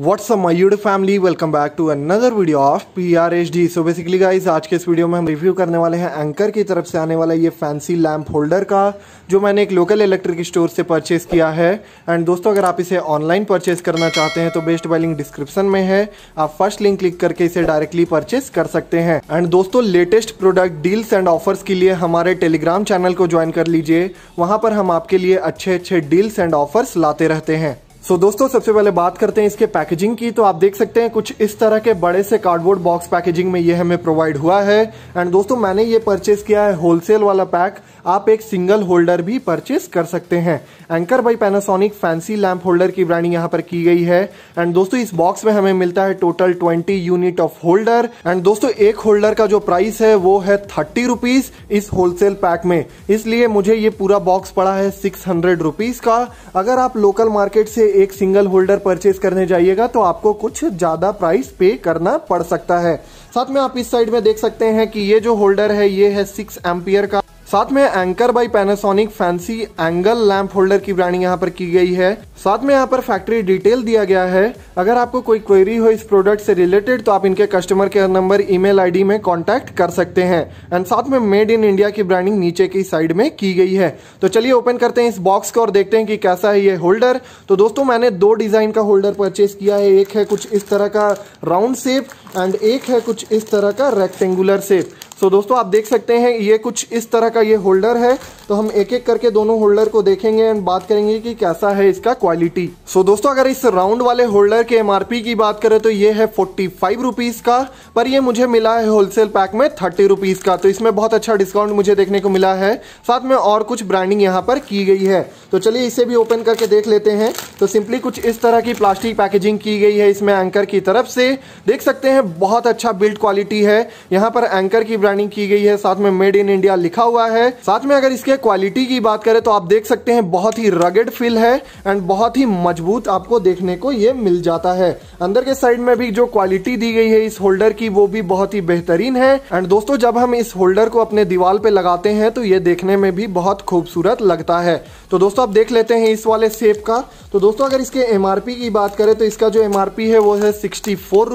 what's up my YouTube family welcome back to another video of P R H D so basically guys आज के इस video में हम review करने वाले हैं एंकर की तरफ से आने वाला ये फैंसी लैम्प होल्डर का जो मैंने एक लोकल इलेक्ट्रिक स्टोर से परचेस किया है एंड दोस्तों अगर आप इसे ऑनलाइन परचेस करना चाहते हैं तो बेस्ट बाय लिंक डिस्क्रिप्शन में है आप फर्स्ट लिंक क्लिक करके इसे डायरेक्टली परचेस कर सकते हैं एंड दोस्तों latest product deals and offers के लिए हमारे टेलीग्राम चैनल को ज्वाइन कर लीजिए वहाँ पर हम आपके लिए अच्छे अच्छे डील्स एंड ऑफर्स लाते रहते हैं सो so, दोस्तों सबसे पहले बात करते हैं इसके पैकेजिंग की तो आप देख सकते हैं कुछ इस तरह के बड़े से कार्डबोर्ड बॉक्स पैकेजिंग में ये हमें प्रोवाइड हुआ है एंड दोस्तों मैंने ये परचेस किया है होलसेल वाला पैक आप एक सिंगल होल्डर भी परचेस कर सकते हैं anchor by Panasonic fancy lamp holder की ब्रांडिंग यहाँ पर की गई है एंड दोस्तों इस बॉक्स में हमें मिलता है total twenty unit of holder and दोस्तों एक होल्डर का जो प्राइस है वो है थर्टी रुपीज इस होलसेल पैक में इसलिए मुझे ये पूरा बॉक्स पड़ा है सिक्स हंड्रेड रुपीज का अगर आप लोकल मार्केट से एक सिंगल होल्डर परचेज करने जाइएगा तो आपको कुछ ज़्यादा प्राइस पे करना पड़ सकता है साथ में आप इस साइड में देख सकते हैं कि ये जो होल्डर है ये है सिक्स एम्पियर का साथ में anchor by Panasonic fancy angle lamp holder की ब्रांडिंग यहाँ पर की गई है साथ में यहाँ पर फैक्ट्री डिटेल दिया गया है अगर आपको कोई क्वेरी हो इस प्रोडक्ट से रिलेटेड तो आप इनके customer care number email ID में कांटेक्ट कर सकते हैं एंड साथ में मेड इन इंडिया की ब्रांडिंग नीचे की साइड में की गई है तो चलिए ओपन करते हैं इस बॉक्स को और देखते हैं कि कैसा है ये होल्डर तो दोस्तों मैंने दो डिज़ाइन का होल्डर परचेज किया है एक है कुछ इस तरह का राउंड सेप एंड एक है कुछ इस तरह का रेक्टेंगुलर सेप सो दोस्तों आप देख सकते हैं ये कुछ इस तरह का ये होल्डर है तो हम एक एक करके दोनों होल्डर को देखेंगे एंड बात करेंगे कि कैसा है इसका क्वालिटी सो so, दोस्तों अगर इस राउंड वाले होल्डर के एमआरपी की बात करें तो ये है फोर्टी फाइव रुपीज का पर ये मुझे मिला है होलसेल पैक में थर्टी रुपीज का तो इसमें बहुत अच्छा डिस्काउंट मुझे देखने को मिला है साथ में और कुछ ब्रांडिंग यहाँ पर की गई है तो चलिए इसे भी ओपन करके देख लेते हैं तो सिंपली कुछ इस तरह की प्लास्टिक पैकेजिंग की गई है इसमें एंकर की तरफ से देख सकते हैं बहुत अच्छा बिल्ड क्वालिटी है यहाँ पर एंकर की ब्रांडिंग की गई है साथ में मेड इन इंडिया लिखा हुआ है साथ में अगर इसके क्वालिटी की बात करें तो आप देख सकते हैं बहुत ही रगेड फील है एंड बहुत ही मजबूत आपको देखने को ये मिल जाता है अंदर के साइड में भी जो क्वालिटी दी गई है इस होल्डर की वो भी बहुत ही बेहतरीन है एंड दोस्तों जब हम इस होल्डर को अपने दीवार पे लगाते हैं तो ये देखने में भी बहुत खूबसूरत लगता है तो दोस्तों आप देख लेते हैं इस वाले सेफ का तो दोस्तों अगर इसके एम की बात करें तो इसका जो एम है वो है सिक्सटी फोर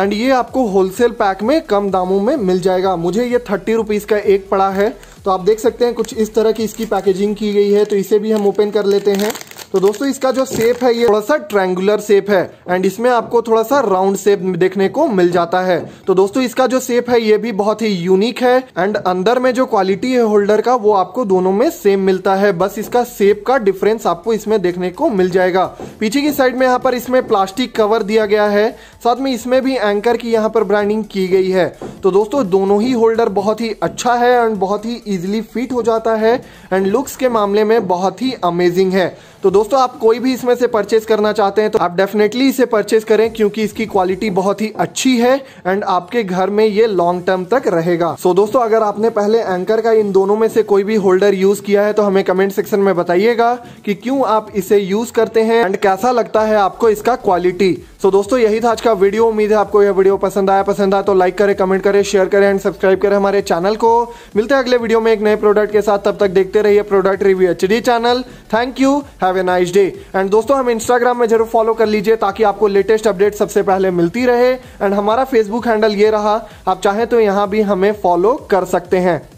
एंड ये आपको होलसेल पैक में कम दामों में मिल जाएगा मुझे ये थर्टी रुपीज़ का एक पड़ा है तो आप देख सकते हैं कुछ इस तरह की इसकी पैकेजिंग की गई है तो इसे भी हम ओपन कर लेते हैं तो दोस्तों इसका जो सेप है ये थोड़ा सा ट्रैंगुलर सेप है एंड इसमें आपको थोड़ा सा राउंड सेप देखने को मिल जाता है तो दोस्तों इसका जो सेप है ये भी बहुत ही यूनिक है एंड अंदर में जो क्वालिटी है होल्डर का वो आपको दोनों में सेम मिलता है बस इसका सेप का डिफरेंस आपको इसमें देखने को मिल जाएगा पीछे की साइड में यहाँ पर इसमें प्लास्टिक कवर दिया गया है साथ में इसमें भी एंकर की यहाँ पर ब्रांडिंग की गई है तो दोस्तों दोनों ही होल्डर बहुत ही अच्छा है एंड बहुत ही इजिली फिट हो जाता है एंड लुक्स के मामले में बहुत ही अमेजिंग है तो दोस्तों आप कोई भी इसमें से परचेस करना चाहते हैं तो आप डेफिनेटली इसे परचेस करें क्योंकि इसकी क्वालिटी बहुत ही अच्छी है एंड आपके घर में ये लॉन्ग टर्म तक रहेगा सो so, दोस्तों अगर आपने पहले एंकर का इन दोनों में से कोई भी होल्डर यूज किया है तो हमें कमेंट सेक्शन में बताइएगा कि क्यों आप इसे यूज करते हैं एंड कैसा लगता है आपको इसका क्वालिटी सो so, दोस्तों यही था आज का वीडियो उम्मीद है आपको यह वीडियो पसंद आया पसंद आया तो लाइक करें कमेंट करें शेयर करें एंड सब्सक्राइब करें हमारे चैनल को मिलते हैं अगले वीडियो में एक नए प्रोडक्ट के साथ तब तक देखते रहिए product review H channel thank you have a nice day and दोस्तों हम इंस्टाग्राम में जरूर फॉलो कर लीजिए ताकि आपको लेटेस्ट अपडेट सबसे पहले मिलती रहे एंड हमारा फेसबुक हैंडल ये रहा आप चाहें तो यहाँ भी हमें फॉलो कर सकते हैं